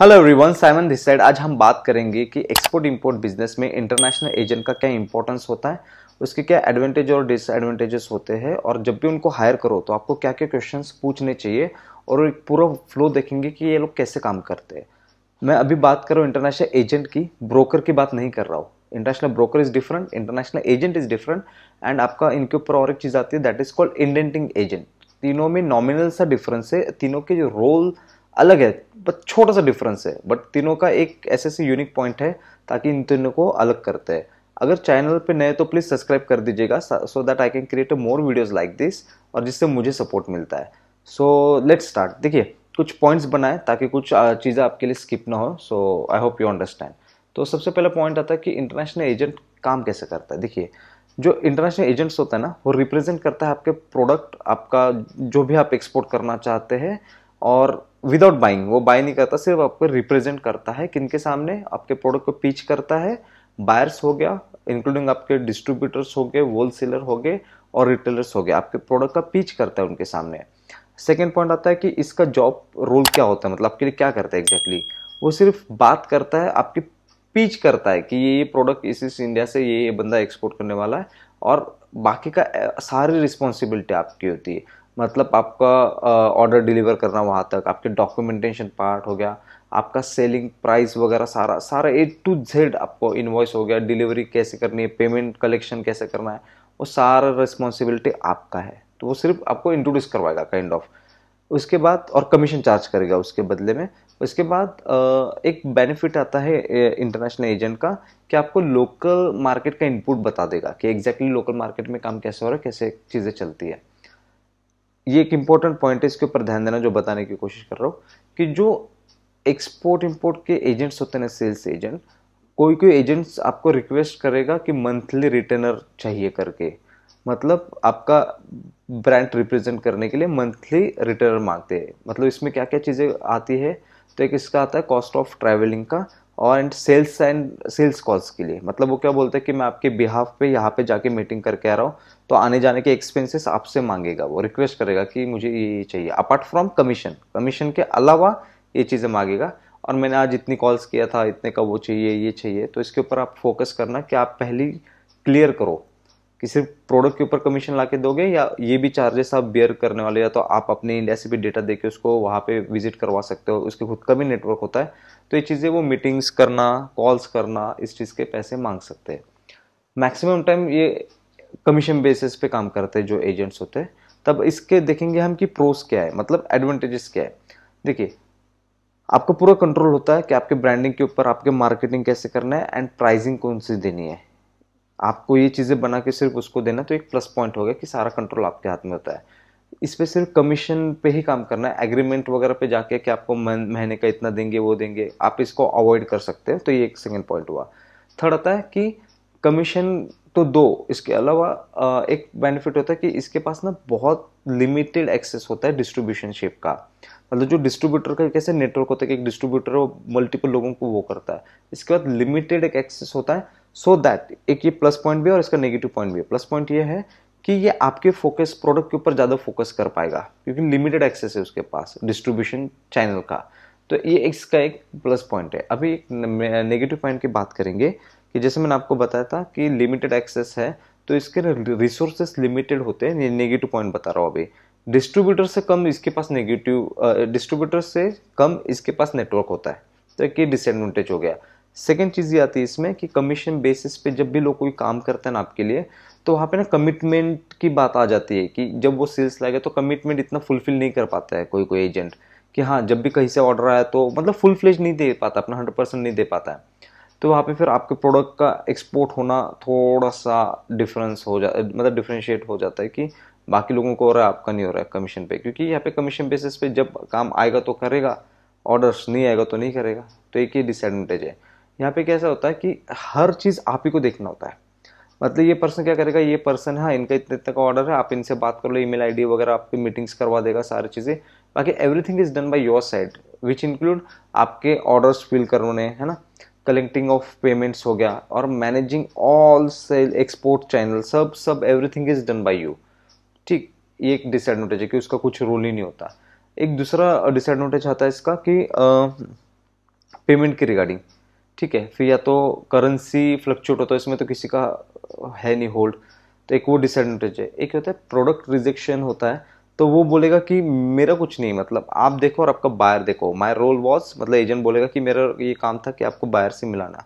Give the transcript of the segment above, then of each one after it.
Hello everyone Simon this side आज हम बात करेंगे कि एक्सपोर्ट इंपोर्ट बिजनेस में इंटरनेशनल एजेंट का क्या इंपॉर्टेंस होता है उसके क्या एडवांटेज और डिसएडवांटेजेस होते हैं और जब भी उनको हायर करो तो आपको क्या क्या क्वेश्चंस पूछने चाहिए और एक पूरा फ्लो देखेंगे कि ये लोग कैसे काम करते हैं मैं अभी बात कर रहा हूँ इंटरनेशनल एजेंट की ब्रोकर की बात नहीं कर रहा हूँ international broker is different international agent is different and आपका इनके ऊपर और एक चीज़ आती है that is called indenting agent तीनों में नॉमिनल सा डिफरेंस है तीनों के जो रोल अलग है बस छोटा सा डिफरेंस है बट तीनों का एक ऐसे से यूनिक पॉइंट है ताकि इन तीनों को अलग करते हैं अगर चैनल पे नए तो प्लीज़ सब्सक्राइब कर दीजिएगा so that I can create more videos like this और जिससे मुझे सपोर्ट मिलता है सो लेट्स स्टार्ट देखिए कुछ पॉइंट्स बनाए ताकि कुछ चीज़ें आपके लिए स्किप ना हो so I hope you understand तो सबसे पहला पॉइंट आता है कि इंटरनेशनल एजेंट काम कैसे करता है देखिए जो इंटरनेशनल एजेंट्स होता है ना वो रिप्रेजेंट करता है आपके प्रोडक्ट आपका जो भी आप एक्सपोर्ट करना चाहते हैं और विदाउट बाइंग वो बाय नहीं करता सिर्फ आपको रिप्रेजेंट करता है किन के सामने आपके प्रोडक्ट को पीच करता है बायर्स हो गया इंक्लूडिंग आपके डिस्ट्रीब्यूटर्स हो गए होलसेलर हो गए और रिटेलर्स हो गए आपके प्रोडक्ट का पीच करता है उनके सामने सेकेंड पॉइंट आता है कि इसका जॉब रोल क्या होता है मतलब आपके लिए क्या करता है एग्जैक्टली exactly? वो सिर्फ बात करता है आपकी पीच करता है कि ये प्रोडक्ट इस इस इंडिया से ये ये बंदा एक्सपोर्ट करने वाला है और बाकी का सारी रिस्पॉन्सिबिलिटी आपकी होती है मतलब आपका ऑर्डर डिलीवर करना वहाँ तक आपके डॉक्यूमेंटेशन पार्ट हो गया आपका सेलिंग प्राइस वगैरह सारा सारा ए टू जेड आपको इन्वॉइस हो गया डिलीवरी कैसे करनी है पेमेंट कलेक्शन कैसे करना है वो सारा रिस्पॉन्सिबिलिटी आपका है तो वो सिर्फ आपको इंट्रोड्यूस करवाएगा काइंड ऑफ उसके बाद और कमीशन चार्ज करेगा उसके बदले में उसके बाद एक बेनिफिट आता है इंटरनेशनल एजेंट का कि आपको लोकल मार्केट का इनपुट बता देगा कि एग्जैक्टली लोकल मार्केट में काम कैसे हो रहा है कैसे चीज़ें चलती है ये एक इम्पोर्टेंट पॉइंट है इसके ऊपर ध्यान देना जो बताने की कोशिश कर रहा हूँ कि जो एक्सपोर्ट इम्पोर्ट के एजेंट्स होते हैं सेल्स एजेंट कोई कोई एजेंट्स आपको रिक्वेस्ट करेगा कि मंथली रिटर्नर चाहिए करके मतलब आपका ब्रांड रिप्रेजेंट करने के लिए मंथली रिटर्नर मांगते हैं मतलब इसमें क्या क्या चीज़ें आती है तो एक इसका आता है कॉस्ट ऑफ ट्रैवलिंग का और and sales and sales calls के लिए मतलब वो क्या बोलते हैं कि मैं आपके बिहाफ पे यहाँ पे जाके मीटिंग करके आ रहा हूँ तो आने जाने के एक्सपेंसेस आपसे मांगेगा वो रिक्वेस्ट करेगा कि मुझे ये चाहिए अपार्ट फ्रॉम कमीशन कमीशन के अलावा ये चीज़ें मांगेगा और मैंने आज इतनी कॉल्स किया था इतने का वो चाहिए ये चाहिए तो इसके ऊपर आप फोकस करना कि आप पहली क्लियर करो कि सिर्फ प्रोडक्ट के ऊपर कमीशन ला के दोगे या ये भी चार्जेस आप बेयर करने वाले या तो आप अपने से भी डेटा देके उसको वहाँ पे विजिट करवा सकते हो उसके खुद का भी नेटवर्क होता है तो ये चीज़ें वो मीटिंग्स करना कॉल्स करना इस चीज़ के पैसे मांग सकते हैं मैक्सिमम टाइम ये कमीशन बेसिस पे काम करते हैं जो एजेंट्स होते हैं तब इसके देखेंगे हम कि प्रोस क्या है मतलब एडवांटेजेस क्या है देखिए आपको पूरा कंट्रोल होता है कि आपके ब्रांडिंग के ऊपर आपके मार्केटिंग कैसे करना है एंड प्राइजिंग कौन सी देनी है आपको ये चीज़ें बना के सिर्फ उसको देना तो एक प्लस पॉइंट हो गया कि सारा कंट्रोल आपके हाथ में होता है इस पर सिर्फ कमीशन पे ही काम करना है एग्रीमेंट वगैरह पे जाके कि आपको महीने का इतना देंगे वो देंगे आप इसको अवॉइड कर सकते हैं तो ये एक सेकेंड पॉइंट हुआ थर्ड आता है कि कमीशन तो दो इसके अलावा एक बेनिफिट होता है कि इसके पास ना बहुत लिमिटेड एक्सेस होता है डिस्ट्रीब्यूशनशिप का मतलब जो डिस्ट्रीब्यूटर का कैसे नेटवर्क होता है कि एक डिस्ट्रीब्यूटर मल्टीपल लोगों को वो करता है इसके बाद लिमिटेड एक एक्सेस होता है सो so दैट एक ये प्लस पॉइंट भी है और इसका नेगेटिव पॉइंट भी है प्लस पॉइंट ये है कि ये आपके फोकस प्रोडक्ट के ऊपर ज़्यादा फोकस कर पाएगा क्योंकि लिमिटेड एक्सेस है उसके पास डिस्ट्रीब्यूशन चैनल का तो ये इसका एक प्लस पॉइंट है अभी एक नेगेटिव पॉइंट की बात करेंगे कि जैसे मैंने आपको बताया था कि लिमिटेड एक्सेस है तो इसके रिसोर्सेस लिमिटेड होते हैं नेगेटिव पॉइंट बता रहा हूँ अभी डिस्ट्रीब्यूटर से कम इसके पास नेगेटिव डिस्ट्रीब्यूटर से कम इसके पास नेटवर्क होता है तो एक डिसएडवांटेज हो गया सेकेंड चीज़ ये आती है इसमें कि कमीशन बेसिस पे जब भी लोग कोई काम करते हैं ना आपके लिए तो वहाँ पे ना कमिटमेंट की बात आ जाती है कि जब वो सेल्स लाएगा तो कमिटमेंट इतना फुलफिल नहीं कर पाता है कोई कोई एजेंट कि हाँ जब भी कहीं से ऑर्डर आया तो मतलब फुल फ्लेज नहीं दे पाता अपना हंड्रेड परसेंट नहीं दे पाता है तो वहाँ पे फिर आपके प्रोडक्ट का एक्सपोर्ट होना थोड़ा सा डिफरेंस हो जा मतलब डिफ्रेंशिएट हो जाता है कि बाकी लोगों को हो रहा है आपका नहीं हो रहा है कमीशन पे क्योंकि यहाँ पे कमीशन बेसिस पे जब काम आएगा तो करेगा ऑर्डर्स नहीं आएगा तो नहीं करेगा तो एक ही डिसएडवांटेज है यहाँ पे कैसा होता है कि हर चीज़ आप ही को देखना होता है मतलब ये पर्सन क्या करेगा ये पर्सन है हाँ, इनका इतने इतने का ऑर्डर है आप इनसे बात कर लो ईमेल आईडी वगैरह आपकी मीटिंग्स करवा देगा सारी चीज़ें बाकी everything is done by your side which include आपके ऑर्डर्स फिल करवाने है ना कलेक्टिंग ऑफ पेमेंट्स हो गया और managing all sale export channel सब सब everything is done by you ठीक ये एक डिसएडवांटेज है कि उसका कुछ रोल ही नहीं होता एक दूसरा डिसएडवांटेज आता है इसका कि पेमेंट uh, के रिगार्डिंग ठीक है फिर या तो करेंसी फ्लक्चुएट होता है इसमें तो किसी का है नहीं होल्ड तो एक वो डिसएडवांटेज है एक होता है प्रोडक्ट रिजेक्शन होता है तो वो बोलेगा कि मेरा कुछ नहीं मतलब आप देखो और आपका बायर देखो माई रोल वॉज मतलब एजेंट बोलेगा कि मेरा ये काम था कि आपको बायर से मिलाना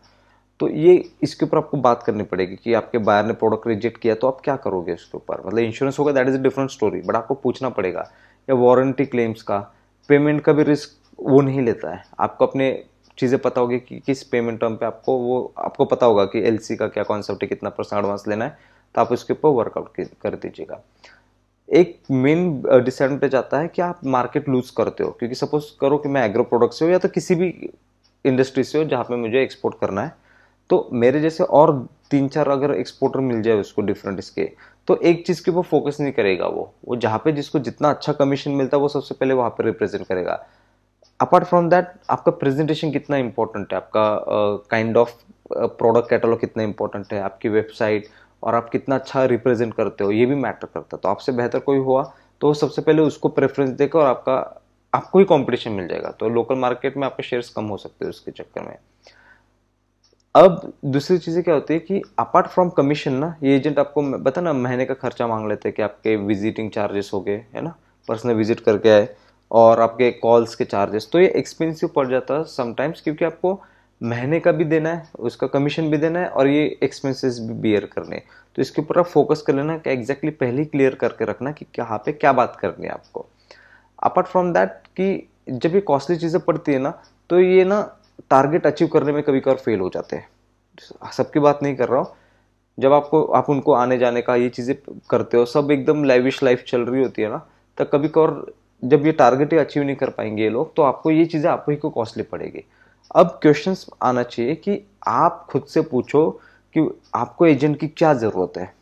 तो ये इसके ऊपर आपको बात करनी पड़ेगी कि आपके बायर ने प्रोडक्ट रिजेक्ट किया तो आप क्या करोगे उसके ऊपर मतलब इंश्योरेंस होगा that is a different story but आपको पूछना पड़ेगा या वारंटी क्लेम्स का पेमेंट का भी रिस्क वो नहीं लेता है आपको अपने चीज़ें पता होगी कि किस पेमेंट टर्म पे आपको वो आपको पता होगा कि एल का क्या कॉन्सेप्ट है कितना परसेंट एडवांस लेना है तो आप उसके ऊपर वर्कआउट कर दीजिएगा एक मेन डिसएडवांटेज आता है कि आप मार्केट लूज करते हो क्योंकि सपोज करो कि मैं एग्रो प्रोडक्ट से हो या तो किसी भी इंडस्ट्री से हो जहाँ पे मुझे एक्सपोर्ट करना है तो मेरे जैसे और तीन चार अगर एक्सपोर्टर मिल जाए उसको डिफरेंट इसके तो एक चीज़ के ऊपर फोकस नहीं करेगा वो वो जहाँ पे जिसको जितना अच्छा कमीशन मिलता है वो सबसे पहले वहाँ पर रिप्रेजेंट करेगा अपार्ट फ्रॉम दैट आपका प्रेजेंटेशन कितना इम्पोर्टेंट है आपका काइंड ऑफ प्रोडक्ट कैटलॉग कितना इम्पोर्टेंट है आपकी वेबसाइट और आप कितना अच्छा रिप्रेजेंट करते हो ये भी मैटर करता है तो आपसे बेहतर कोई हुआ तो सबसे पहले उसको प्रेफरेंस देकर और आपका आपको ही कॉम्पिटिशन मिल जाएगा तो लोकल मार्केट में आपके शेयर्स कम हो सकते हैं उसके चक्कर में अब दूसरी चीज़ें क्या होती है कि अपार्ट फ्रॉम कमीशन ना ये एजेंट आपको बता ना महीने का खर्चा मांग लेते हैं कि आपके विजिटिंग चार्जेस हो गए है ना पर्सनल विजिट करके आए और आपके कॉल्स के चार्जेस तो ये एक्सपेंसिव पड़ जाता है समटाइम्स क्योंकि आपको महीने का भी देना है उसका कमीशन भी देना है और ये एक्सपेंसेस भी बियर करने तो इसके ऊपर आप फोकस कर लेना कि एग्जैक्टली पहले ही क्लियर करके रखना कि कहाँ पे क्या बात करनी है आपको अपार्ट फ्रॉम दैट कि जब ये कॉस्टली चीज़ें पड़ती है ना तो ये ना टारगेट अचीव करने में कभी कभार फेल हो जाते हैं सबकी बात नहीं कर रहा हूँ जब आपको आप उनको आने जाने का ये चीज़ें करते हो सब एकदम लाइविश लाइफ चल रही होती है ना तो कभी कभार जब ये टारगेट अचीव नहीं कर पाएंगे ये लोग तो आपको ये चीज़ें आपको ही को कॉस्टली पड़ेगी अब क्वेश्चन आना चाहिए कि आप खुद से पूछो कि आपको एजेंट की क्या ज़रूरत है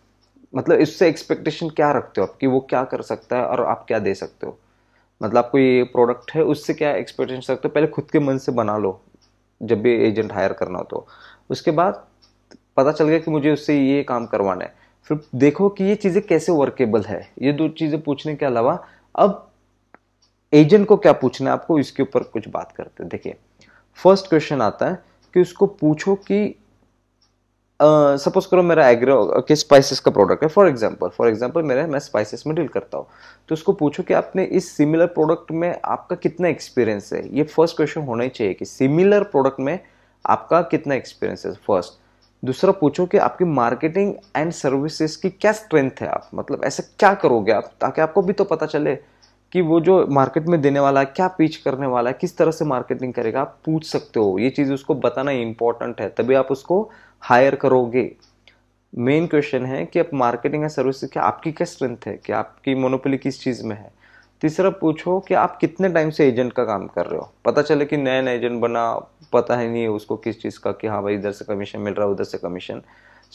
मतलब इससे एक्सपेक्टेशन क्या रखते हो आप कि वो क्या कर सकता है और आप क्या दे सकते हो मतलब आपको ये प्रोडक्ट है उससे क्या एक्सपेक्टेशन रखते हो तो पहले खुद के मन से बना लो जब भी एजेंट हायर करना हो तो उसके बाद पता चल गया कि मुझे उससे ये काम करवाना है फिर देखो कि ये चीज़ें कैसे वर्केबल है ये दो चीज़ें पूछने के अलावा अब एजेंट को क्या पूछना है आपको इसके ऊपर कुछ बात करते हैं देखिए फर्स्ट क्वेश्चन आता है कि उसको पूछो कि सपोज करो मेरा एग्रो के स्पाइसेस का प्रोडक्ट है फॉर एग्जांपल फॉर एग्जांपल मेरा मैं स्पाइसेस में डील करता हूँ तो उसको पूछो कि आपने इस सिमिलर प्रोडक्ट में आपका कितना एक्सपीरियंस है ये फर्स्ट क्वेश्चन होना ही चाहिए कि सिमिलर प्रोडक्ट में आपका कितना एक्सपीरियंस है फर्स्ट दूसरा पूछो कि आपकी मार्केटिंग एंड सर्विसेज की क्या स्ट्रेंथ है आप मतलब ऐसा क्या करोगे आप ताकि आपको भी तो पता चले कि वो जो मार्केट में देने वाला है क्या पीच करने वाला है किस तरह से मार्केटिंग करेगा आप पूछ सकते हो ये चीज़ उसको बताना इंपॉर्टेंट है तभी आप उसको हायर करोगे मेन क्वेश्चन है कि आप मार्केटिंग एंड सर्विस क्या आपकी क्या स्ट्रेंथ है कि आपकी मोनोपोली किस चीज़ में है तीसरा पूछो कि आप कितने टाइम से एजेंट का काम कर रहे हो पता चले कि नया नया एजेंट बना पता ही नहीं है उसको किस चीज़ का कि हाँ भाई इधर से कमीशन मिल रहा है उधर से commission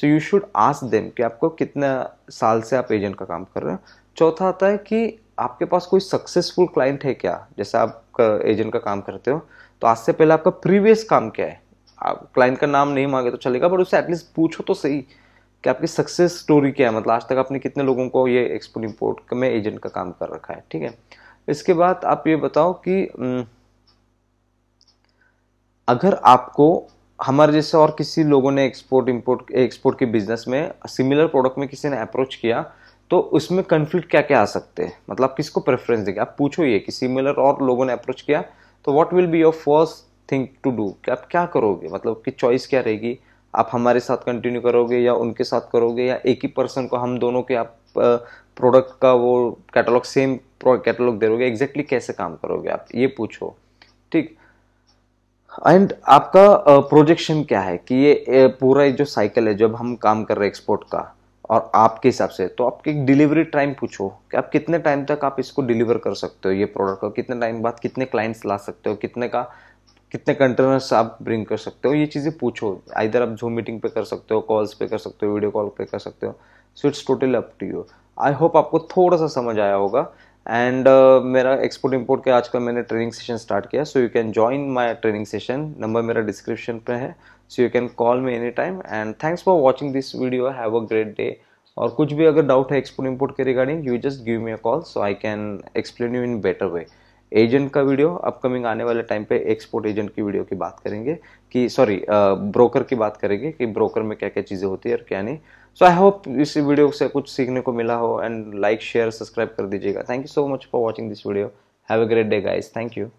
so you should ask them कि आपको कितना साल से आप एजेंट का काम कर रहे हो चौथा आता है कि आपके पास कोई सक्सेसफुल क्लाइंट है क्या जैसे आप एजेंट का काम करते हो तो आज से पहले आपका प्रीवियस काम क्या है आप क्लाइंट का नाम नहीं मांगे तो चलेगा बट उससे एटलीस्ट पूछो तो सही कि आपकी सक्सेस स्टोरी क्या है मतलब आज तक आपने कितने लोगों को ये एक्सपोर्ट इम्पोर्ट में एजेंट का काम कर रखा है ठीक है इसके बाद आप ये बताओ कि हम्म, अगर आपको हमारे जैसे और किसी लोगों ने एक्सपोर्ट इम्पोर्ट एक्सपोर्ट के बिजनेस में सिमिलर प्रोडक्ट में किसी ने अप्रोच किया तो उसमें कन्फ्लिक्ट क्या क्या आ सकते हैं मतलब किसको प्रेफरेंस देगा आप पूछो ये कि सिमिलर और लोगों ने अप्रोच किया तो what will be your first thing to do कि आप क्या करोगे मतलब कि चॉइस क्या रहेगी आप हमारे साथ कंटिन्यू करोगे या उनके साथ करोगे या एक ही पर्सन को हम दोनों के आप प्रोडक्ट का वो कैटलॉग सेम कैटलॉग दे रोगे एग्जैक्टली exactly कैसे काम करोगे आप ये पूछो ठीक एंड आपका प्रोजेक्शन क्या है कि ये पूरा जो साइकिल है जब हम काम कर रहे हैं एक्सपोर्ट का और आपके हिसाब से तो आपकी डिलीवरी टाइम पूछो कि आप कितने टाइम तक आप इसको डिलीवर कर सकते हो ये प्रोडक्ट को कितने टाइम बाद कितने क्लाइंट्स ला सकते हो कितने का कितने कंटेनर्स आप ब्रिंग कर सकते हो ये चीज़ें पूछो इधर आप जूम मीटिंग पे कर सकते हो कॉल्स पे कर सकते हो वीडियो कॉल पे कर सकते हो so it's total up to you I hope आपको थोड़ा सा समझ आया होगा एंड uh, मेरा एक्सपोर्ट इम्पोर्ट के आजकल मैंने ट्रेनिंग सेशन स्टार्ट किया so you can join my training session number मेरा डिस्क्रिप्शन पे है so you can call me any time and thanks for watching this video have a great day और कुछ भी अगर डाउट है एक्सपोर्ट इम्पोर्ट के regarding you just give me a call so I can explain you in better way agent का video upcoming आने वाले time पे एक्सपोर्ट एजेंट की वीडियो की बात करेंगे कि सॉरी ब्रोकर की बात करेंगे कि ब्रोकर में क्या क्या चीज़ें होती है और क्या नहीं सो आई होप इस वीडियो से कुछ सीखने को मिला हो एंड लाइक शेयर सब्सक्राइब कर दीजिएगा thank you so much for watching this video have a great day guys thank you